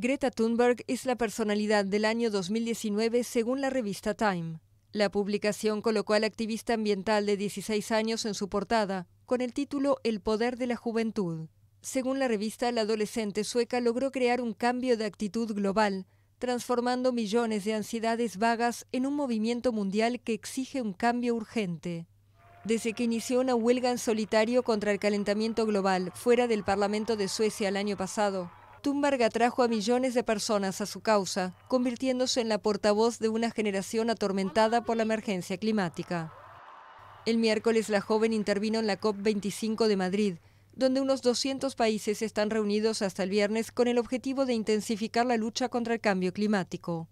Greta Thunberg es la personalidad del año 2019 según la revista Time. La publicación colocó al activista ambiental de 16 años en su portada, con el título El poder de la juventud. Según la revista, la adolescente sueca logró crear un cambio de actitud global, transformando millones de ansiedades vagas en un movimiento mundial que exige un cambio urgente. Desde que inició una huelga en solitario contra el calentamiento global fuera del Parlamento de Suecia el año pasado, Thunberg atrajo a millones de personas a su causa, convirtiéndose en la portavoz de una generación atormentada por la emergencia climática. El miércoles la joven intervino en la COP25 de Madrid, donde unos 200 países están reunidos hasta el viernes con el objetivo de intensificar la lucha contra el cambio climático.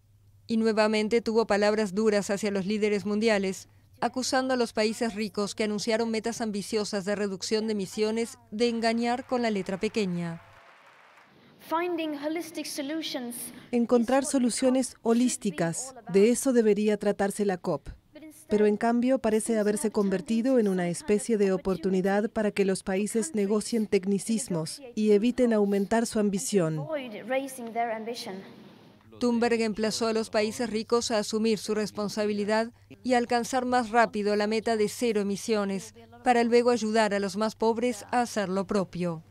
Y nuevamente tuvo palabras duras hacia los líderes mundiales, acusando a los países ricos que anunciaron metas ambiciosas de reducción de emisiones de engañar con la letra pequeña. Encontrar soluciones holísticas, de eso debería tratarse la COP. Pero en cambio parece haberse convertido en una especie de oportunidad para que los países negocien tecnicismos y eviten aumentar su ambición. Thunberg emplazó a los países ricos a asumir su responsabilidad y alcanzar más rápido la meta de cero emisiones, para luego ayudar a los más pobres a hacer lo propio.